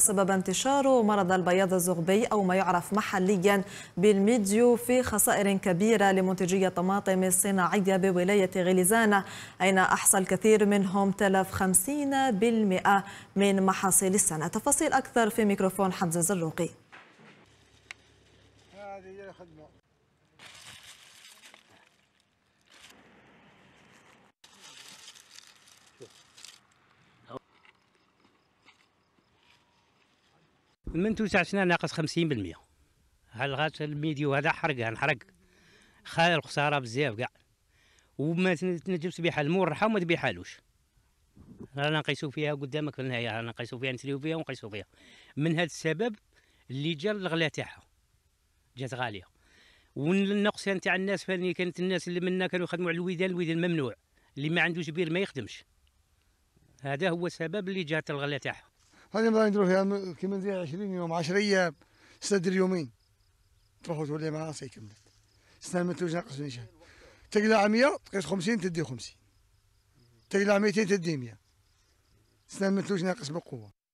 سبب انتشار مرض البياض الزغبي أو ما يعرف محليا بالميديو في خسائر كبيرة لمنتجي الطماطم الصناعية بولاية غليزانة أين أحصى الكثير منهم تلف 50% من محاصيل السنة تفاصيل أكثر في ميكروفون حمزة زروقي من توسع سنة ناقص 50% هالغاش الميديو هذا حرق نحرق خال الخسارة بزاف كاع وما تنجبش بها المور رحا وما تبيحالوش رانا نقيسو فيها قدامك في النهاية رانا نقيسو فيها نسليو فيها ونقيسو فيها من هذا السبب اللي جا الغلا تاعها جات غالية والنقص تاع الناس فاني كانت الناس اللي منا كانوا يخدموا على الويدان الويدان ممنوع اللي ما عندوش بير ما يخدمش هذا هو السبب اللي جات الغلا تاعها هذه مثلا نديرو فيها كيما ندير 20 يوم 10 ايام تستدير يومين تروح تولي مع راسها كملت سنه ما تلوج ناقص نيشان تقلع 100 تقيس 50 تدي 50 تقلع 200 تدي 100 سنه ما تلوج ناقص بقوه